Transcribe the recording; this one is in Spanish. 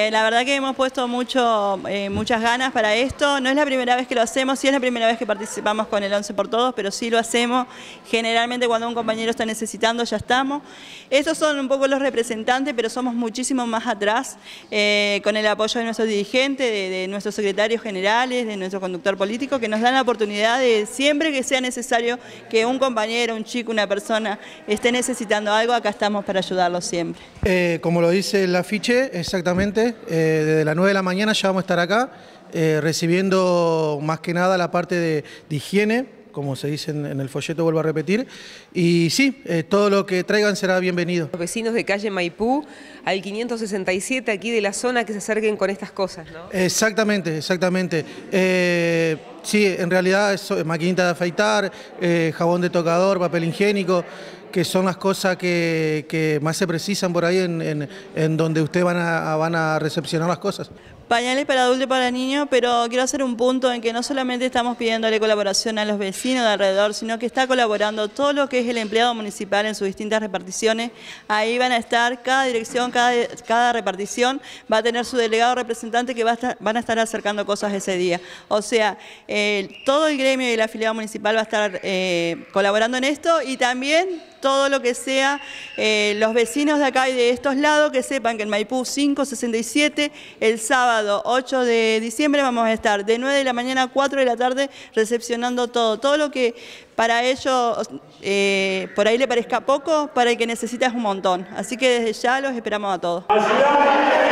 Eh, la verdad que hemos puesto mucho, eh, muchas ganas para esto. No es la primera vez que lo hacemos, sí es la primera vez que participamos con el 11 por Todos, pero sí lo hacemos. Generalmente cuando un compañero está necesitando ya estamos. Estos son un poco los representantes, pero somos muchísimo más atrás eh, con el apoyo de nuestros dirigentes, de, nuestros secretarios generales, de nuestro conductor político, que nos dan la oportunidad de siempre que sea necesario que un compañero, un chico, una persona esté necesitando algo, acá estamos para ayudarlo siempre. como lo dice el afiche, exactamente eh, desde las 9 de la mañana ya vamos a estar acá eh, recibiendo más que nada la parte de higiene, como se dice en, el folleto, vuelvo a repetir. Y sí, eh, todo lo que traigan será bienvenido. Los vecinos de calle Maipú, hay 567 aquí de la zona, que se acerquen con estas cosas, ¿no? Exactamente, exactamente. Eh, sí, en realidad es maquinita de afeitar, eh, jabón de tocador, papel higiénico que son las cosas que, más se precisan por ahí en, en, donde ustedes van a, van a recepcionar las cosas pañales para adultos y para niños, pero quiero hacer un punto en que no solamente estamos pidiéndole colaboración a los vecinos de alrededor, sino que está colaborando todo lo que es el empleado municipal en sus distintas reparticiones. Ahí van a estar cada dirección, cada, repartición va a tener su delegado representante que va van a estar acercando cosas ese día. O sea, eh, todo el gremio y la afiliada municipal va a estar eh, colaborando en esto y también todo lo que sea, eh, los vecinos de acá y de estos lados, que sepan que en Maipú 567, el sábado 8 de diciembre vamos a estar de 9 de la mañana a 4 de la tarde recepcionando todo, todo lo que para ellos eh, por ahí le parezca poco, para el que necesita es un montón. Así que desde ya los esperamos a todos.